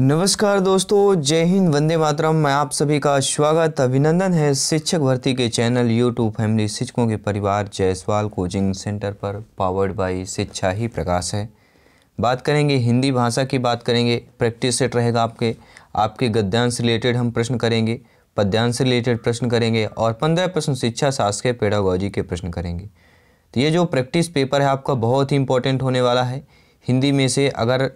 नमस्कार दोस्तों जय हिंद वंदे मातरम मैं आप सभी का स्वागत अभिनंदन है शिक्षक भर्ती के चैनल यूट्यूब फैमिली शिक्षकों के परिवार जयसवाल कोचिंग सेंटर पर पावर्ड बाय शिक्षा ही प्रकाश है बात करेंगे हिंदी भाषा की बात करेंगे प्रैक्टिस सेट रहेगा आपके आपके गद्यांश रिलेटेड हम प्रश्न करेंगे पद्यांश से रिलेटेड प्रश्न करेंगे और पंद्रह प्रश्न शिक्षा शास्त्र के पेडागोजी के प्रश्न करेंगे तो ये जो प्रैक्टिस पेपर है आपका बहुत ही इंपॉर्टेंट होने वाला है हिंदी में से अगर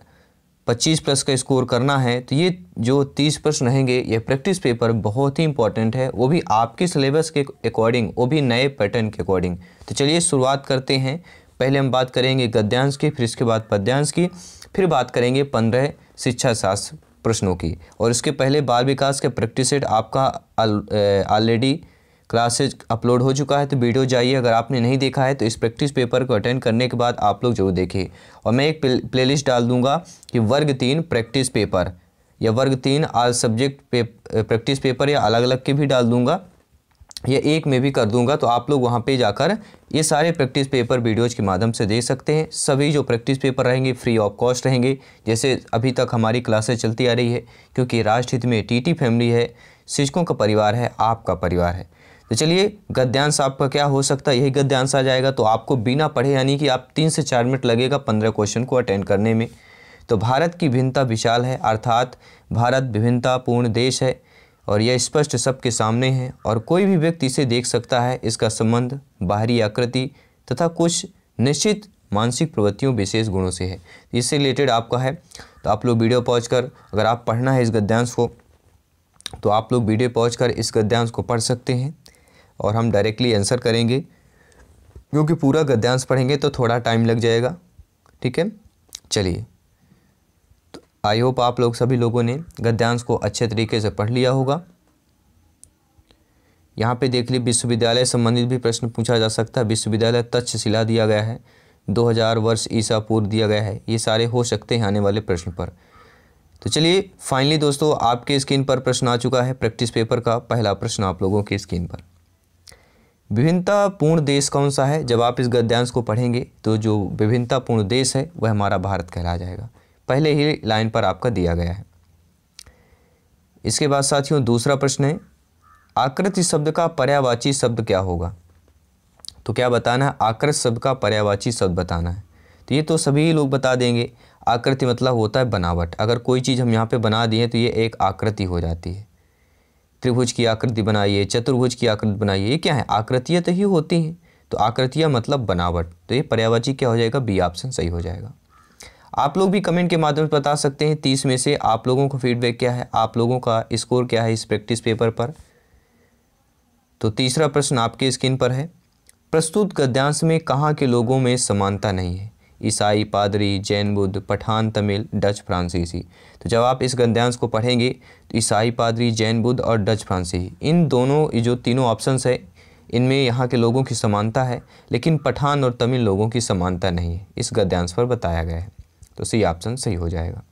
25 प्लस का स्कोर करना है तो ये जो 30 प्रश्न रहेंगे ये प्रैक्टिस पेपर बहुत ही इंपॉर्टेंट है वो भी आपके सिलेबस के अकॉर्डिंग वो भी नए पैटर्न के अकॉर्डिंग तो चलिए शुरुआत करते हैं पहले हम बात करेंगे गद्यांश की फिर इसके बाद पद्यांश की फिर बात करेंगे पंद्रह शिक्षा शास्त्र प्रश्नों की और इसके पहले बाल विकास का प्रैक्टिस सेट आपका ऑलरेडी आल, क्लासेज अपलोड हो चुका है तो वीडियो जाइए अगर आपने नहीं देखा है तो इस प्रैक्टिस पेपर को अटेंड करने के बाद आप लोग जरूर देखिए और मैं एक प्ले डाल दूंगा कि वर्ग तीन प्रैक्टिस पेपर या वर्ग तीन आल सब्जेक्ट पे प्रैक्टिस पेपर या अलग अलग के भी डाल दूंगा या एक में भी कर दूंगा तो आप लोग वहाँ पे जाकर ये सारे प्रैक्टिस पेपर वीडियोज के माध्यम से दे सकते हैं सभी जो प्रैक्टिस पेपर रहेंगे फ्री ऑफ कॉस्ट रहेंगे जैसे अभी तक हमारी क्लासेस चलती आ रही है क्योंकि राष्ट्रहित में टी फैमिली है शिक्षकों का परिवार है आपका परिवार है तो चलिए गद्यांश आपका क्या हो सकता है यही गद्यांश आ जाएगा तो आपको बिना पढ़े यानी कि आप तीन से चार मिनट लगेगा पंद्रह क्वेश्चन को अटेंड करने में तो भारत की भिन्नता विशाल है अर्थात भारत विभिन्नतापूर्ण देश है और यह स्पष्ट सबके सामने है और कोई भी व्यक्ति इसे देख सकता है इसका संबंध बाहरी आकृति तथा कुछ निश्चित मानसिक प्रवृत्तियों विशेष गुणों से है इससे रिलेटेड आपका है तो आप लोग वीडियो पहुँच कर अगर आप पढ़ना है इस गद्यांश को तो आप लोग वीडियो पहुँच कर इस गद्यांश को पढ़ सकते हैं और हम डायरेक्टली आंसर करेंगे क्योंकि पूरा गद्यांश पढ़ेंगे तो थोड़ा टाइम लग जाएगा ठीक है चलिए तो आई होप आप लोग सभी लोगों ने गद्यांश को अच्छे तरीके से पढ़ लिया होगा यहाँ पे देख ली विश्वविद्यालय संबंधित भी प्रश्न पूछा जा सकता है विश्वविद्यालय तक्षशिला दिया गया है 2000 वर्ष ईसा पूर्व दिया गया है ये सारे हो सकते हैं आने वाले प्रश्न पर तो चलिए फाइनली दोस्तों आपके स्क्रीन पर प्रश्न आ चुका है प्रैक्टिस पेपर का पहला प्रश्न आप लोगों की स्क्रीन पर विभिन्नतापूर्ण देश कौन सा है जब आप इस गद्यांश को पढ़ेंगे तो जो विभिन्नतापूर्ण देश है वह हमारा भारत कहला जाएगा पहले ही लाइन पर आपका दिया गया है इसके बाद साथियों दूसरा प्रश्न है आकृति शब्द का पर्यावाची शब्द क्या होगा तो क्या बताना है आकृत शब्द का पर्यावाची शब्द बताना है तो ये तो सभी लोग बता देंगे आकृति मतलब होता है बनावट अगर कोई चीज़ हम यहाँ पे बना दिए तो ये एक आकृति हो जाती है त्रिभुज की आकृति बनाइए चतुर्भुज की आकृति बनाइए ये क्या है आकृतियाँ तो ही होती हैं तो आकृतियाँ मतलब बनावट तो ये पर्यावाची क्या हो जाएगा बी ऑप्शन सही हो जाएगा आप लोग भी कमेंट के माध्यम से बता सकते हैं तीस में से आप लोगों का फीडबैक क्या है आप लोगों का स्कोर क्या है इस प्रैक्टिस पेपर पर तो तीसरा प्रश्न आपके स्क्रीन पर है प्रस्तुत गद्यांश में कहाँ के लोगों में समानता नहीं है ईसाई पादरी जैन बुद्ध पठान तमिल डच फ्रांसीसी तो जब आप इस गद्यांश को पढ़ेंगे तो ईसाई पादरी जैन बुद्ध और डच फ्रांसीसी इन दोनों जो तीनों ऑप्शंस है इनमें यहाँ के लोगों की समानता है लेकिन पठान और तमिल लोगों की समानता नहीं है इस गद्यांश पर बताया गया है तो सी ऑप्शन सही हो जाएगा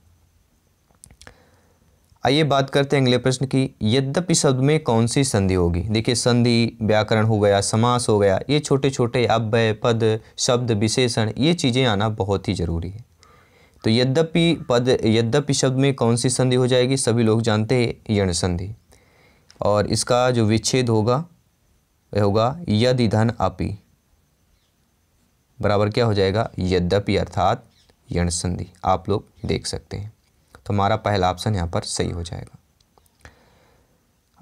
आइए बात करते हैं अगले प्रश्न की यद्यपि शब्द में कौन सी संधि होगी देखिए संधि व्याकरण हो गया समास हो गया ये छोटे छोटे अव्यय पद शब्द विशेषण ये चीज़ें आना बहुत ही ज़रूरी है तो यद्यपि पद यद्यपि शब्द में कौन सी संधि हो जाएगी सभी लोग जानते हैं यण संधि और इसका जो विच्छेद होगा वह होगा यदि धन अपि बराबर क्या हो जाएगा यद्यपि अर्थात यण संधि आप लोग देख सकते हैं तो हमारा पहला ऑप्शन यहाँ पर सही हो जाएगा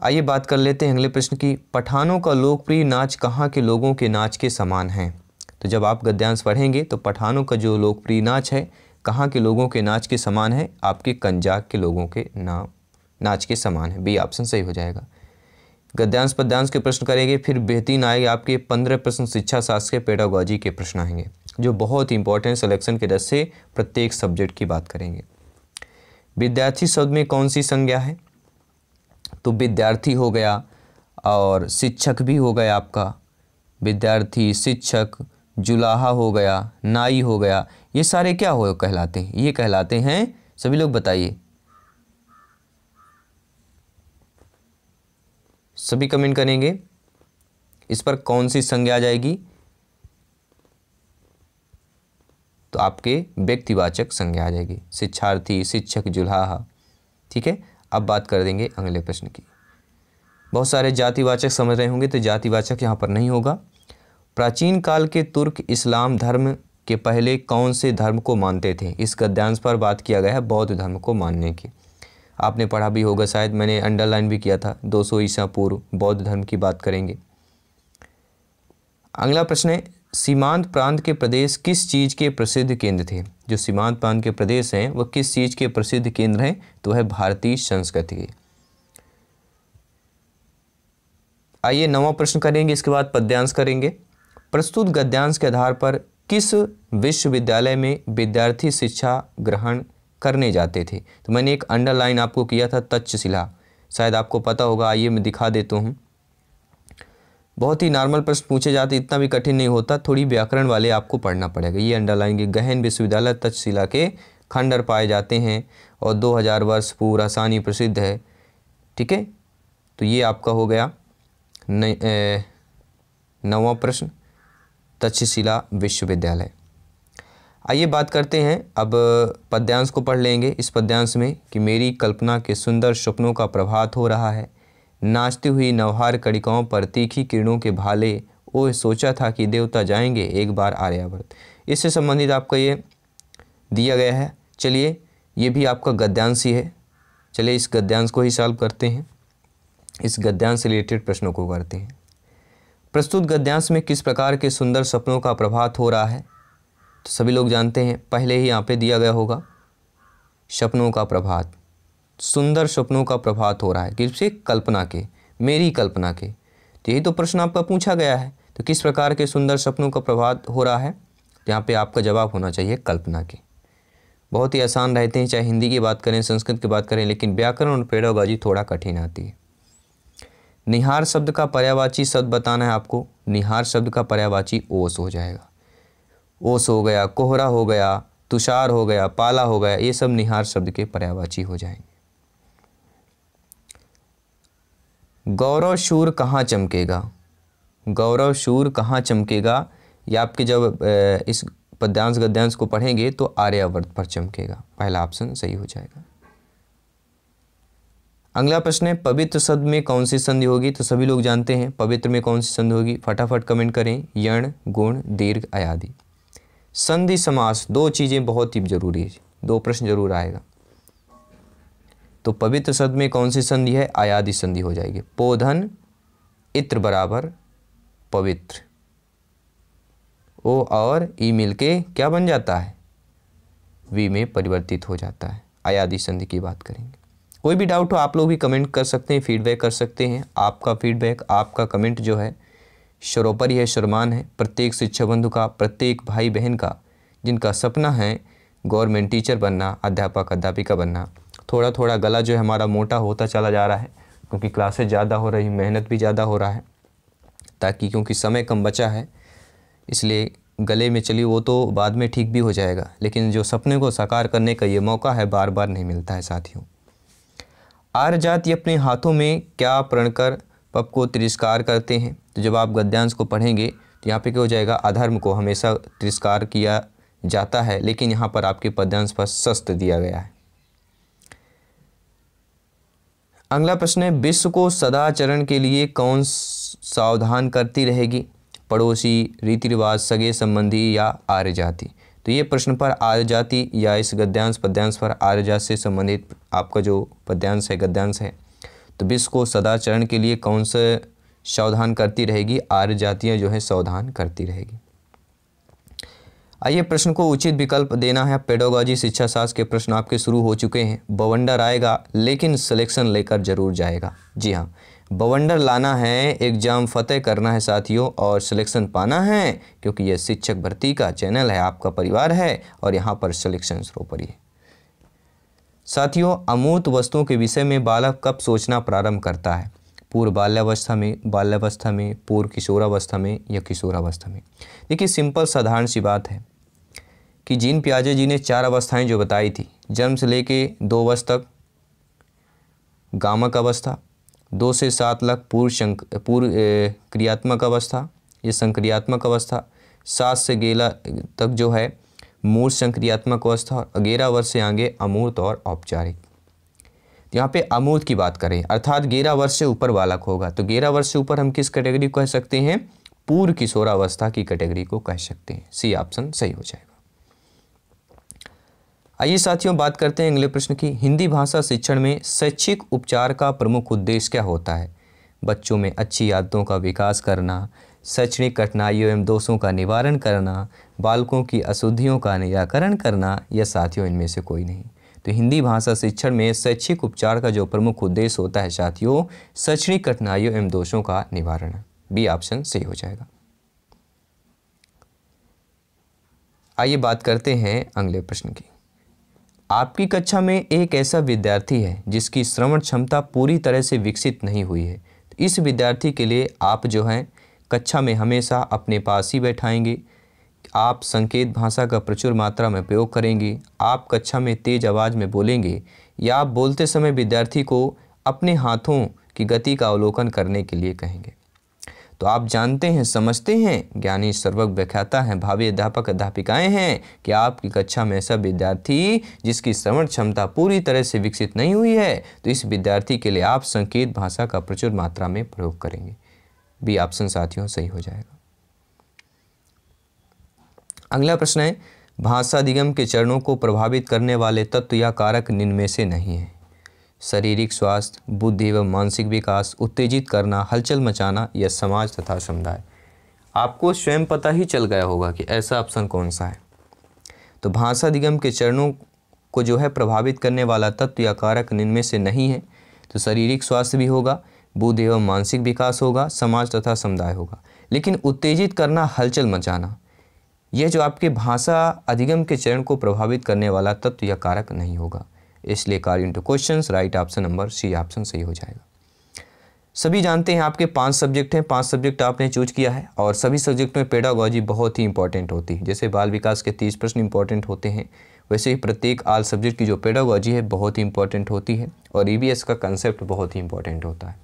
आइए बात कर लेते हैं अगले प्रश्न की पठानों का लोकप्रिय नाच कहाँ के लोगों के नाच के समान हैं तो जब आप गद्यांश पढ़ेंगे तो पठानों का जो लोकप्रिय नाच है कहाँ के लोगों के नाच के समान है आपके कंजाक के लोगों के नाम नाच के समान है बी ऑप्शन सही हो जाएगा गद्यांश पद्यांश के प्रश्न करेंगे फिर बेहतरीन आएंगे आपके पंद्रह प्रश्न शिक्षा शास्त्र के पेडागोजी के प्रश्न आएंगे जो बहुत इंपॉर्टेंट सिलेक्शन के दस से प्रत्येक सब्जेक्ट की बात करेंगे विद्यार्थी शब्द में कौन सी संज्ञा है तो विद्यार्थी हो गया और शिक्षक भी हो गया आपका विद्यार्थी शिक्षक जुलाहा हो गया नाई हो गया ये सारे क्या हो कहलाते हैं ये कहलाते हैं सभी लोग बताइए सभी कमेंट करेंगे इस पर कौन सी संज्ञा आ जाएगी तो आपके व्यक्तिवाचक संज्ञा आ जाएगी शिक्षार्थी शिक्षक जुल्हा ठीक है अब बात कर देंगे अगले प्रश्न की बहुत सारे जातिवाचक समझ रहे होंगे तो जातिवाचक यहाँ पर नहीं होगा प्राचीन काल के तुर्क इस्लाम धर्म के पहले कौन से धर्म को मानते थे इस गद्यांश पर बात किया गया है बौद्ध धर्म को मानने की आपने पढ़ा भी होगा शायद मैंने अंडरलाइन भी किया था 200 सौ ईसा पूर्व बौद्ध धर्म की बात करेंगे अगला प्रश्न है सीमांत प्रांत के प्रदेश किस चीज़ के प्रसिद्ध केंद्र थे जो सीमांत प्रांत के प्रदेश हैं वह किस चीज़ के प्रसिद्ध केंद्र हैं तो है भारतीय संस्कृति आइए नवा प्रश्न करेंगे इसके बाद पद्यांश करेंगे प्रस्तुत गद्यांश के आधार पर किस विश्वविद्यालय में विद्यार्थी शिक्षा ग्रहण करने जाते थे तो मैंने एक अंडरलाइन आपको किया था तक्षशिला शायद आपको पता होगा आइए मैं दिखा देता हूँ बहुत ही नॉर्मल प्रश्न पूछे जाते इतना भी कठिन नहीं होता थोड़ी व्याकरण वाले आपको पढ़ना पड़ेगा ये अंडरलाइन के गहन विश्वविद्यालय तक्षशिला के खंडर पाए जाते हैं और 2000 वर्ष पूर्व आसानी प्रसिद्ध है ठीक है तो ये आपका हो गया नवा प्रश्न तक्षशिला विश्वविद्यालय आइए बात करते हैं अब पद्यांश को पढ़ लेंगे इस पद्यांश में कि मेरी कल्पना के सुंदर सपनों का प्रभात हो रहा है नाचती हुई नवहार कड़िकाओं पर तीखी किरणों के भाले ओ सोचा था कि देवता जाएंगे एक बार आर्यावर्त इससे संबंधित आपका ये दिया गया है चलिए ये भी आपका गद्यांश ही है चलिए इस गद्यांश को ही सॉल्व करते हैं इस गद्यांश से रिलेटेड प्रश्नों को करते हैं प्रस्तुत गद्यांश में किस प्रकार के सुंदर सपनों का प्रभात हो रहा है तो सभी लोग जानते हैं पहले ही यहाँ पे दिया गया होगा सपनों का प्रभात सुंदर सपनों का प्रभात हो रहा है किससे कल्पना के मेरी कल्पना के तो यही तो प्रश्न आपका पूछा गया है तो किस प्रकार के सुंदर सपनों का प्रभात हो रहा है यहाँ पे आपका जवाब होना चाहिए कल्पना के बहुत ही आसान रहते हैं चाहे हिंदी की बात करें संस्कृत की बात करें लेकिन व्याकरण और पेड़ोबाजी थोड़ा कठिन आती है निहार शब्द का पर्यावाची शब्द बताना है आपको निहार शब्द का पर्यावाची ओस हो जाएगा ओस हो गया कोहरा हो गया तुषार हो गया पाला हो गया ये सब निहार शब्द के पर्यावाची हो जाएंगे गौरव शूर कहाँ चमकेगा गौरव शूर कहाँ चमकेगा या आपके जब इस पद्यांश गद्यांश को पढ़ेंगे तो आर्यावर्त पर चमकेगा पहला ऑप्शन सही हो जाएगा अगला प्रश्न है पवित्र शब्द में कौन सी संधि होगी तो सभी लोग जानते हैं पवित्र में कौन सी संधि होगी फटाफट कमेंट करें यण गुण दीर्घ आयादि संधि समास दो चीज़ें बहुत ही जरूरी है दो प्रश्न जरूर आएगा तो पवित्र शब्द में कौन सी संधि है आयादि संधि हो जाएगी पोधन इत्र बराबर पवित्र ओ और ई मिल के क्या बन जाता है वी में परिवर्तित हो जाता है आयादि संधि की बात करेंगे कोई भी डाउट हो आप लोग भी कमेंट कर सकते हैं फीडबैक कर सकते हैं आपका फीडबैक आपका कमेंट जो है सरोपरि है शर्मान है प्रत्येक शिक्षा बंधु का प्रत्येक भाई बहन का जिनका सपना है गवर्नमेंट टीचर बनना अध्यापक अध्यापिका बनना थोड़ा थोड़ा गला जो है हमारा मोटा होता चला जा रहा है क्योंकि क्लासेज ज़्यादा हो रही मेहनत भी ज़्यादा हो रहा है ताकि क्योंकि समय कम बचा है इसलिए गले में चली वो तो बाद में ठीक भी हो जाएगा लेकिन जो सपने को साकार करने का ये मौका है बार बार नहीं मिलता है साथियों आर जाति अपने हाथों में क्या प्रणकर पप को तिरस्कार करते हैं तो जब आप गद्यांश को पढ़ेंगे तो यहाँ पे क्या हो जाएगा अधर्म को हमेशा तिरस्कार किया जाता है लेकिन यहाँ पर आपके पद्यांश पर सस्त दिया गया है अगला प्रश्न है विश्व को सदाचरण के लिए कौन सावधान करती रहेगी पड़ोसी रीति रिवाज सगे संबंधी या आर्य जाति तो ये प्रश्न पर आर्य जाति या इस गद्यांश पद्यांश पर आर्य जाति से संबंधित आपका जो पद्यांश है गद्यांश है तो विश्व को सदाचरण के लिए कौन सा सावधान करती रहेगी आर्य जातियाँ जो है सावधान करती रहेगी आइए प्रश्न को उचित विकल्प देना है पेडोगॉजी शिक्षा शास्त्र के प्रश्न आपके शुरू हो चुके हैं बवंडर आएगा लेकिन सिलेक्शन लेकर जरूर जाएगा जी हाँ बवंडर लाना है एग्जाम फतेह करना है साथियों और सिलेक्शन पाना है क्योंकि यह शिक्षक भर्ती का चैनल है आपका परिवार है और यहाँ पर सिलेक्शन शुरू है साथियों अमूर्त वस्तुओं के विषय में बालक कब सोचना प्रारंभ करता है पूर्व बाल्यावस्था में बाल्यावस्था में पूर्व किशोरावस्था में या किशोरावस्था में देखिए सिंपल साधारण सी बात है कि जीन प्याजे जी ने चार अवस्थाएं जो बताई थी जन्म से लेके दो वर्ष तक गामक अवस्था दो से सात लाख पूर्व शंक पूर्व क्रियात्मक अवस्था ये संक्रियात्मक अवस्था सात से गेला तक जो है मूल संक्रियात्मक अवस्था और ग्यारह वर्ष से आगे अमूर्त और औपचारिक यहाँ पे अमूर्त की बात करें अर्थात ग्यारह वर्ष से ऊपर बालक होगा तो ग्यारह वर्ष से ऊपर हम किस कैटेगरी को कह सकते हैं पूर्व किशोरावस्था की कैटेगरी को कह सकते हैं सी ऑप्शन सही हो जाएगा आइए साथियों बात करते हैं अगले प्रश्न की हिंदी भाषा शिक्षण में शैक्षिक उपचार का प्रमुख उद्देश्य क्या होता है बच्चों में अच्छी आदतों का विकास करना शैक्षणिक कठिनाइयों एवं दोषों का निवारण करना बालकों की अशुद्धियों का निराकरण करना यह साथियों इनमें से कोई नहीं तो हिंदी भाषा शिक्षण में शैक्षिक उपचार का जो प्रमुख उद्देश्य होता है साथियों शैक्षणिक कठिनाइयों एवं दोषों का निवारण बी ऑप्शन सही हो जाएगा आइए बात करते हैं अगले प्रश्न की आपकी कक्षा में एक ऐसा विद्यार्थी है जिसकी श्रवण क्षमता पूरी तरह से विकसित नहीं हुई है तो इस विद्यार्थी के लिए आप जो हैं कक्षा में हमेशा अपने पास ही बैठाएंगे आप संकेत भाषा का प्रचुर मात्रा में प्रयोग करेंगे आप कक्षा में तेज़ आवाज़ में बोलेंगे या आप बोलते समय विद्यार्थी को अपने हाथों की गति का अवलोकन करने के लिए कहेंगे तो आप जानते हैं समझते हैं ज्ञानी सर्वक व्याख्याता हैं भावी अध्यापक अध्यापिकाएं हैं कि आपकी कक्षा में ऐसा विद्यार्थी जिसकी श्रवण क्षमता पूरी तरह से विकसित नहीं हुई है तो इस विद्यार्थी के लिए आप संकेत भाषा का प्रचुर मात्रा में प्रयोग करेंगे भी ऑप्शन साथियों सही हो जाएगा अगला प्रश्न है भाषा अधिगम के चरणों को प्रभावित करने वाले तत्व या कारक निन्मे से नहीं है शारीरिक स्वास्थ्य बुद्धि व मानसिक विकास उत्तेजित करना हलचल मचाना या समाज तथा समुदाय आपको स्वयं पता ही चल गया होगा कि ऐसा ऑप्शन कौन सा है तो भाषा दिगम के चरणों को जो है प्रभावित करने वाला तत्व या कारक इनमें से नहीं है तो शारीरिक स्वास्थ्य भी होगा बुद्ध एवं मानसिक विकास होगा समाज तथा समुदाय होगा लेकिन उत्तेजित करना हलचल मचाना यह जो आपके भाषा अधिगम के चरण को प्रभावित करने वाला तत्व या कारक नहीं होगा इसलिए कार into question right option number C option सही हो जाएगा सभी जानते हैं आपके पांच सब्जेक्ट हैं पांच सब्जेक्ट आपने चूज किया है और सभी सब्जेक्ट में पेडागॉजी बहुत ही इंपॉर्टेंट होती है जैसे बाल विकास के तीस प्रश्न इंपॉर्टेंट होते हैं वैसे ही प्रत्येक आल सब्जेक्ट की जो पेडागॉजी है बहुत ही इंपॉर्टेंट होती है और ई e का कंसेप्ट बहुत ही इंपॉर्टेंट होता है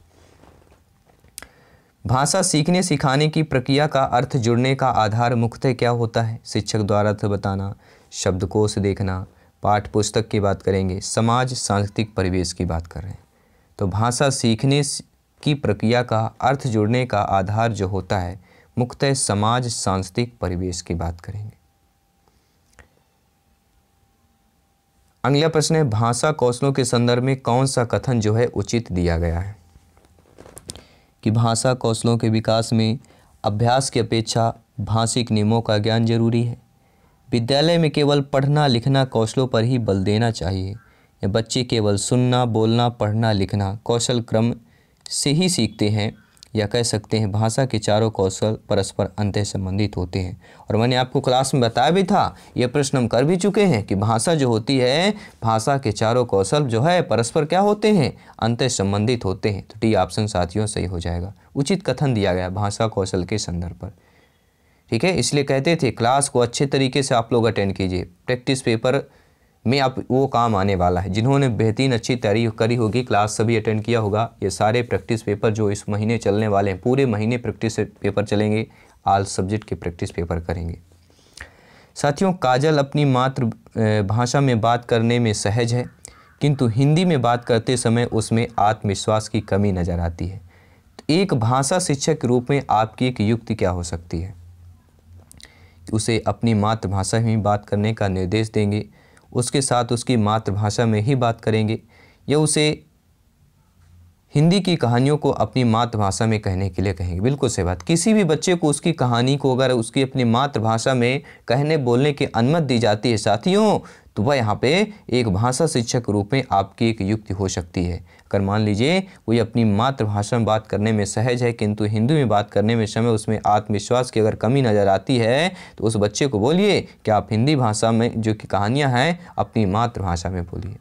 भाषा सीखने सिखाने की प्रक्रिया का अर्थ जुड़ने का आधार मुख्यतः क्या होता है शिक्षक द्वारा अर्थ तो बताना शब्दकोश देखना पाठ पुस्तक की बात करेंगे समाज सांस्कृतिक परिवेश की बात कर रहे हैं तो भाषा सीखने की प्रक्रिया का अर्थ जुड़ने का आधार जो होता है मुख्यतः समाज सांस्कृतिक परिवेश की बात करेंगे अगला प्रश्न है भाषा कौशलों के संदर्भ में कौन सा कथन जो है उचित दिया गया है कि भाषा कौशलों के विकास में अभ्यास की अपेक्षा भाषिक नियमों का ज्ञान जरूरी है विद्यालय में केवल पढ़ना लिखना कौशलों पर ही बल देना चाहिए या बच्चे केवल सुनना बोलना पढ़ना लिखना कौशल क्रम से ही सीखते हैं या कह सकते हैं भाषा के चारों कौशल परस्पर अंत संबंधित होते हैं और मैंने आपको क्लास में बताया भी था यह प्रश्न हम कर भी चुके हैं कि भाषा जो होती है भाषा के चारों कौशल जो है परस्पर क्या होते हैं अंत संबंधित होते हैं तो टी ऑप्शन साथियों सही हो जाएगा उचित कथन दिया गया भाषा कौशल के संदर्भ पर ठीक है इसलिए कहते थे क्लास को अच्छे तरीके से आप लोग अटेंड कीजिए प्रैक्टिस पेपर में आप वो काम आने वाला है जिन्होंने बेहतरीन अच्छी तैयारी करी होगी क्लास सभी अटेंड किया होगा ये सारे प्रैक्टिस पेपर जो इस महीने चलने वाले हैं पूरे महीने प्रैक्टिस पेपर चलेंगे आल सब्जेक्ट के प्रैक्टिस पेपर करेंगे साथियों काजल अपनी मातृ भाषा में बात करने में सहज है किंतु हिंदी में बात करते समय उसमें आत्मविश्वास की कमी नज़र आती है एक भाषा शिक्षक के रूप में आपकी एक युक्ति क्या हो सकती है उसे अपनी मातृभाषा में बात करने का निर्देश देंगे उसके साथ उसकी मातृभाषा में ही बात करेंगे या उसे हिंदी की कहानियों को अपनी मातृभाषा में कहने के लिए कहेंगे बिल्कुल सही बात किसी भी बच्चे को उसकी कहानी को अगर उसकी अपनी मातृभाषा में कहने बोलने की अनुमति दी जाती है साथियों तो वह यहाँ पे एक भाषा शिक्षक रूप में आपकी एक युक्ति हो सकती है कर मान लीजिए कोई अपनी मातृभाषा में बात करने में सहज है किंतु हिंदी में बात करने में समय उसमें आत्मविश्वास की अगर कमी नज़र आती है तो उस बच्चे को बोलिए कि आप हिंदी भाषा में जो कि कहानियाँ हैं अपनी मातृभाषा में बोलिए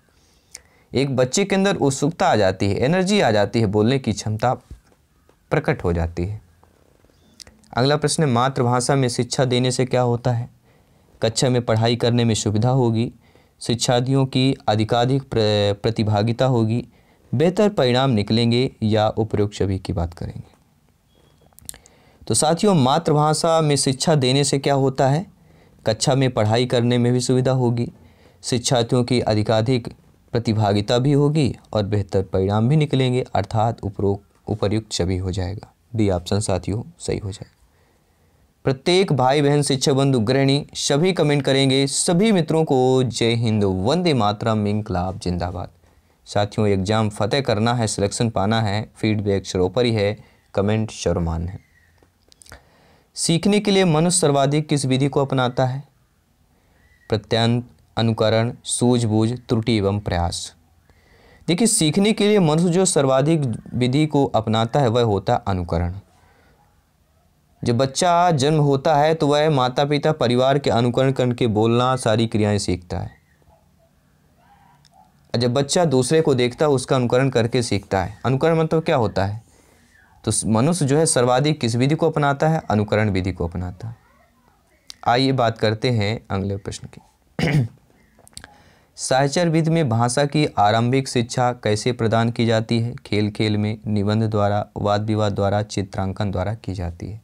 एक बच्चे के अंदर उत्सुकता आ जाती है एनर्जी आ जाती है बोलने की क्षमता प्रकट हो जाती है अगला प्रश्न है मातृभाषा में शिक्षा देने से क्या होता है कक्षा में पढ़ाई करने में सुविधा होगी शिक्षार्थियों की अधिकाधिक प्रतिभागिता होगी बेहतर परिणाम निकलेंगे या उपयुक्त छवि की बात करेंगे तो साथियों मातृभाषा में शिक्षा देने से क्या होता है कक्षा में पढ़ाई करने में भी सुविधा होगी शिक्षार्थियों की अधिकाधिक प्रतिभागिता भी होगी और बेहतर परिणाम भी निकलेंगे अर्थात उपरोक्त उपयुक्त छवि हो जाएगा डी ऑप्शन साथियों सही हो जाएगा प्रत्येक भाई बहन शिक्षक बंधु गृहिणी सभी कमेंट करेंगे सभी मित्रों को जय हिंद वंदे मातरम इंकलाब जिंदाबाद साथियों एग्ज़ाम फ़तेह करना है सिलेक्शन पाना है फीडबैक सरोपरि है कमेंट शर्मान है सीखने के लिए मनुष्य सर्वाधिक किस विधि को अपनाता है प्रत्यंत अनुकरण सूझबूझ त्रुटि एवं प्रयास देखिए सीखने के लिए मनुष्य जो सर्वाधिक विधि को अपनाता है वह होता है अनुकरण जब बच्चा जन्म होता है तो वह माता पिता परिवार के अनुकरण करके बोलना सारी क्रियाएं सीखता है जब बच्चा दूसरे को देखता है उसका अनुकरण करके सीखता है अनुकरण मतलब क्या होता है तो मनुष्य जो है सर्वाधिक किस विधि को अपनाता है अनुकरण विधि को अपनाता है आइए बात करते हैं अगले प्रश्न की साहचर विधि में भाषा की आरंभिक शिक्षा कैसे प्रदान की जाती है खेल खेल में निबंध द्वारा वाद विवाद द्वारा चित्रांकन द्वारा की जाती है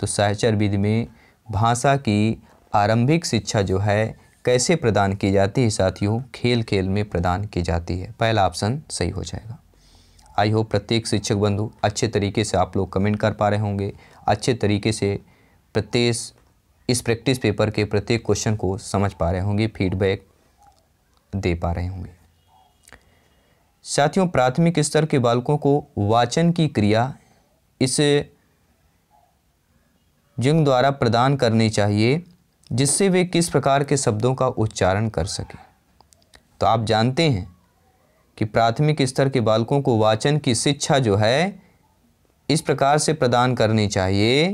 तो साहचर विधि में भाषा की आरंभिक शिक्षा जो है कैसे प्रदान की जाती है साथियों खेल खेल में प्रदान की जाती है पहला ऑप्शन सही हो जाएगा आई होप प्रत्येक शिक्षक बंधु अच्छे तरीके से आप लोग कमेंट कर पा रहे होंगे अच्छे तरीके से प्रत्येक इस प्रैक्टिस पेपर के प्रत्येक क्वेश्चन को समझ पा रहे होंगे फीडबैक दे पा रहे होंगे साथियों प्राथमिक स्तर के बालकों को वाचन की क्रिया इस जिंग द्वारा प्रदान करनी चाहिए जिससे वे किस प्रकार के शब्दों का उच्चारण कर सके तो आप जानते हैं कि प्राथमिक स्तर के बालकों को वाचन की शिक्षा जो है इस प्रकार से प्रदान करनी चाहिए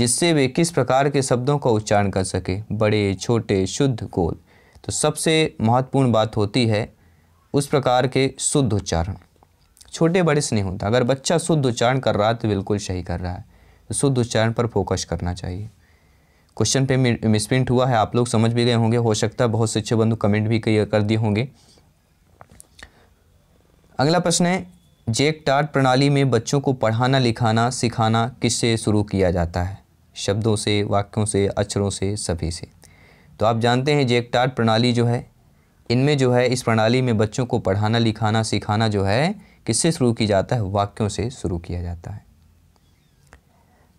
जिससे वे किस प्रकार के शब्दों का उच्चारण कर सके बड़े छोटे शुद्ध गोल तो सबसे महत्वपूर्ण बात होती है उस प्रकार के शुद्ध उच्चारण छोटे बड़े से नहीं होता अगर बच्चा शुद्ध उच्चारण कर रहा है तो बिल्कुल सही कर रहा है तो शुद्ध उच्चारण पर फोकस करना चाहिए क्वेश्चन पे मिसप्रिंट हुआ है आप लोग समझ भी गए होंगे हो सकता है बहुत शिक्षक बंधु कमेंट भी कर दिए होंगे अगला प्रश्न है जेक टाट प्रणाली में बच्चों को पढ़ाना लिखाना सिखाना किससे शुरू किया जाता है शब्दों से वाक्यों से अक्षरों से सभी से तो आप जानते हैं जेक टाट प्रणाली जो है इनमें जो है इस प्रणाली में बच्चों को पढ़ाना लिखाना सिखाना जो है किससे शुरू किया जाता है वाक्यों से शुरू किया जाता है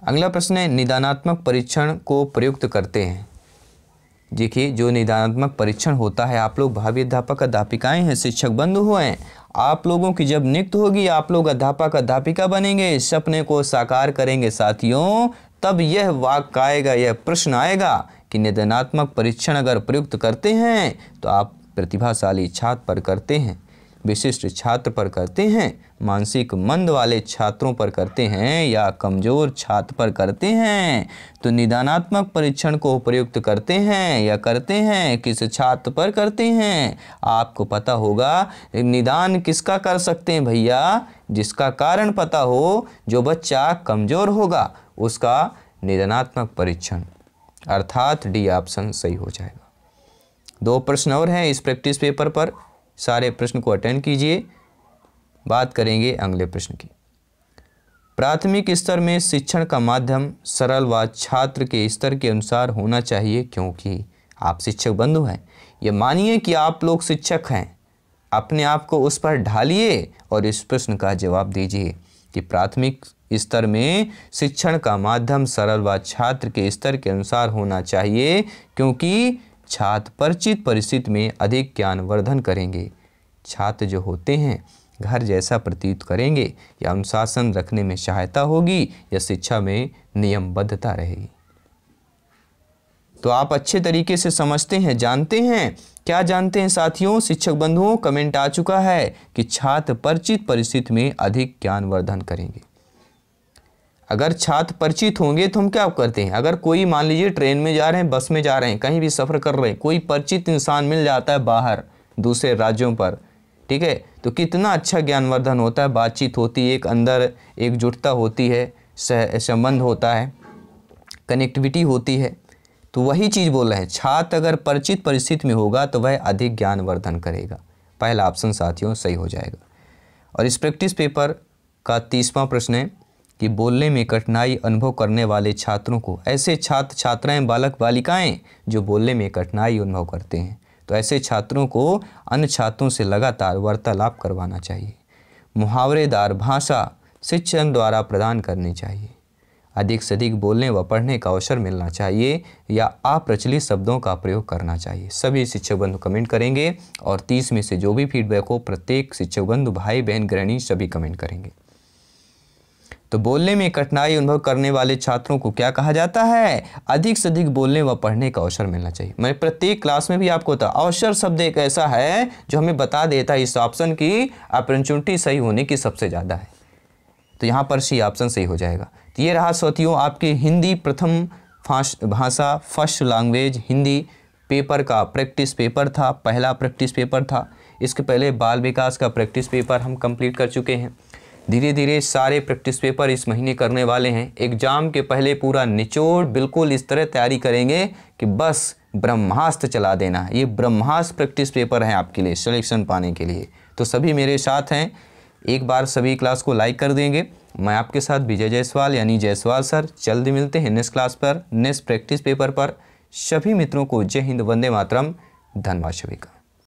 अगला प्रश्न है निदानात्मक परीक्षण को प्रयुक्त करते हैं देखिए जो निदानात्मक परीक्षण होता है आप लोग भावी अध्यापक अध्यापिकाएँ हैं शिक्षक बंधु हुए हैं आप लोगों की जब नियुक्त होगी आप लोग अध्यापक अध्यापिका बनेंगे सपने को साकार करेंगे साथियों तब यह वाक्य आएगा यह प्रश्न आएगा कि निदानात्मक परीक्षण अगर प्रयुक्त करते हैं तो आप प्रतिभाशाली छात्र पर करते हैं विशिष्ट छात्र पर करते हैं मानसिक मंद वाले छात्रों पर करते हैं या कमज़ोर छात्र पर करते हैं तो निदानात्मक परीक्षण को प्रयुक्त करते हैं या करते हैं किस छात्र पर करते हैं आपको पता होगा निदान किसका कर सकते हैं भैया जिसका कारण पता हो जो बच्चा कमज़ोर होगा उसका निदानात्मक परीक्षण अर्थात डी ऑप्शन सही हो जाएगा दो प्रश्न और हैं इस प्रैक्टिस पेपर पर सारे प्रश्न को अटेंड कीजिए बात करेंगे अगले प्रश्न की प्राथमिक स्तर में शिक्षण का माध्यम सरल व छात्र के स्तर के अनुसार होना चाहिए क्योंकि आप शिक्षक बंधु हैं ये मानिए कि आप लोग शिक्षक हैं अपने आप को उस पर ढालिए और इस प्रश्न का जवाब दीजिए कि प्राथमिक स्तर में शिक्षण का माध्यम सरल व छात्र के स्तर के अनुसार होना चाहिए क्योंकि छात्र परिचित परिस्थिति में अधिक ज्ञानवर्धन करेंगे छात्र जो होते हैं घर जैसा प्रतीत करेंगे या अनुशासन रखने में सहायता होगी या शिक्षा में नियमबद्धता रहेगी तो आप अच्छे तरीके से समझते हैं जानते हैं क्या जानते हैं साथियों शिक्षक बंधुओं कमेंट आ चुका है कि छात्र परिचित परिस्थिति में अधिक ज्ञानवर्धन करेंगे अगर छात्र परिचित होंगे तो हम क्या करते हैं अगर कोई मान लीजिए ट्रेन में जा रहे हैं बस में जा रहे हैं कहीं भी सफ़र कर रहे हैं कोई परिचित इंसान मिल जाता है बाहर दूसरे राज्यों पर ठीक है तो कितना अच्छा ज्ञानवर्धन होता है बातचीत होती है एक अंदर एकजुटता होती है संबंध होता है कनेक्टिविटी होती है तो वही चीज़ बोल रहे हैं छात्र अगर परिचित परिस्थिति में होगा तो वह अधिक ज्ञानवर्धन करेगा पहला ऑप्शन साथियों सही हो जाएगा और इस प्रैक्टिस पेपर का तीसवा प्रश्न है कि बोलने में कठिनाई अनुभव करने वाले छात्रों को ऐसे छात्र छात्राएं बालक बालिकाएं जो बोलने में कठिनाई अनुभव करते हैं तो ऐसे छात्रों को अन्य छात्रों से लगातार वार्तालाप करवाना चाहिए मुहावरेदार भाषा शिक्षण द्वारा प्रदान करनी चाहिए अधिक से अधिक बोलने व पढ़ने का अवसर मिलना चाहिए या अप्रचलित शब्दों का प्रयोग करना चाहिए सभी शिक्षक बंधु कमेंट करेंगे और तीस में से जो भी फीडबैक हो प्रत्येक शिक्षक बंधु भाई बहन गृहणी सभी कमेंट करेंगे तो बोलने में कठिनाई अनुभव करने वाले छात्रों को क्या कहा जाता है अधिक से अधिक बोलने व पढ़ने का अवसर मिलना चाहिए मैं प्रत्येक क्लास में भी आपको होता अवसर शब्द एक ऐसा है जो हमें बता देता है इस ऑप्शन की अपॉर्चुनिटी सही होने की सबसे ज़्यादा है तो यहाँ पर सी ऑप्शन सही हो जाएगा तो ये रहा साथियों आपके हिंदी प्रथम भाषा फर्स्ट लैंग्वेज हिंदी पेपर का प्रैक्टिस पेपर था पहला प्रैक्टिस पेपर था इसके पहले बाल विकास का प्रैक्टिस पेपर हम कंप्लीट कर चुके हैं धीरे धीरे सारे प्रैक्टिस पेपर इस महीने करने वाले हैं एग्ज़ाम के पहले पूरा निचोड़ बिल्कुल इस तरह तैयारी करेंगे कि बस ब्रह्मास्त्र चला देना ये ब्रह्मास्त्र प्रैक्टिस पेपर हैं आपके लिए सिलेक्शन पाने के लिए तो सभी मेरे साथ हैं एक बार सभी क्लास को लाइक कर देंगे मैं आपके साथ विजय जायसवाल यानी जायसवाल सर जल्द मिलते हैं नेक्स्ट क्लास पर नेक्स्ट प्रैक्टिस पेपर पर सभी मित्रों को जय हिंद वंदे मातरम धन्यवाद सभी का